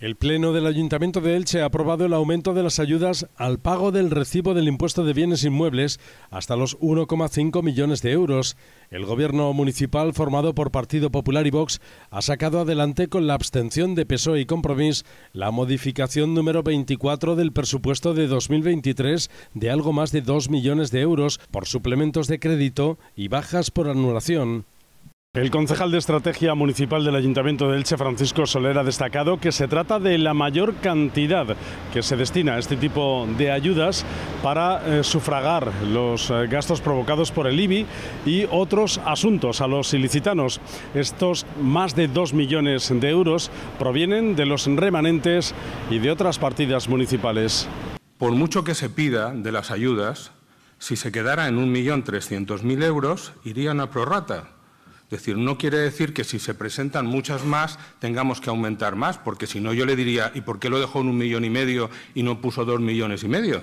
El Pleno del Ayuntamiento de Elche ha aprobado el aumento de las ayudas al pago del recibo del impuesto de bienes inmuebles hasta los 1,5 millones de euros. El Gobierno municipal, formado por Partido Popular y Vox, ha sacado adelante con la abstención de PSOE y Compromís la modificación número 24 del presupuesto de 2023 de algo más de 2 millones de euros por suplementos de crédito y bajas por anulación. El concejal de Estrategia Municipal del Ayuntamiento de Elche, Francisco Soler, ha destacado que se trata de la mayor cantidad que se destina a este tipo de ayudas para eh, sufragar los eh, gastos provocados por el IBI y otros asuntos a los ilicitanos. Estos más de 2 millones de euros provienen de los remanentes y de otras partidas municipales. Por mucho que se pida de las ayudas, si se quedara en 1.300.000 euros, irían a prorrata es decir, no quiere decir que si se presentan muchas más tengamos que aumentar más, porque si no yo le diría, ¿y por qué lo dejó en un millón y medio y no puso dos millones y medio?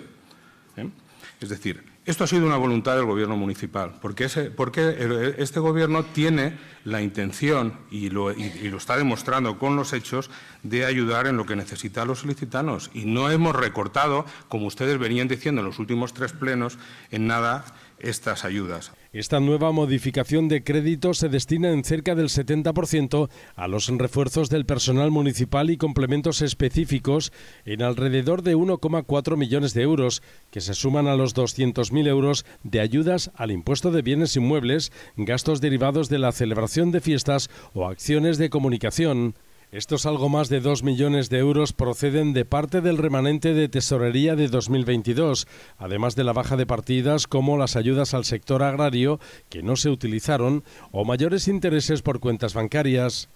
¿Eh? Es decir, esto ha sido una voluntad del Gobierno municipal, porque, este Gobierno tiene la intención, y lo, está demostrando con los hechos, de ayudar en lo que a los solicitanos. Y no hemos recortado, como ustedes venían diciendo en los últimos tres plenos, en nada estas ayudas. Esta nueva modificación de crédito se destina en cerca del 70% a los refuerzos del personal municipal y complementos específicos en alrededor de 1,4 millones de euros, que se suman a los 200.000 euros de ayudas al impuesto de bienes inmuebles, gastos derivados de la celebración de fiestas o acciones de comunicación. Estos algo más de 2 millones de euros proceden de parte del remanente de tesorería de 2022, además de la baja de partidas como las ayudas al sector agrario que no se utilizaron o mayores intereses por cuentas bancarias.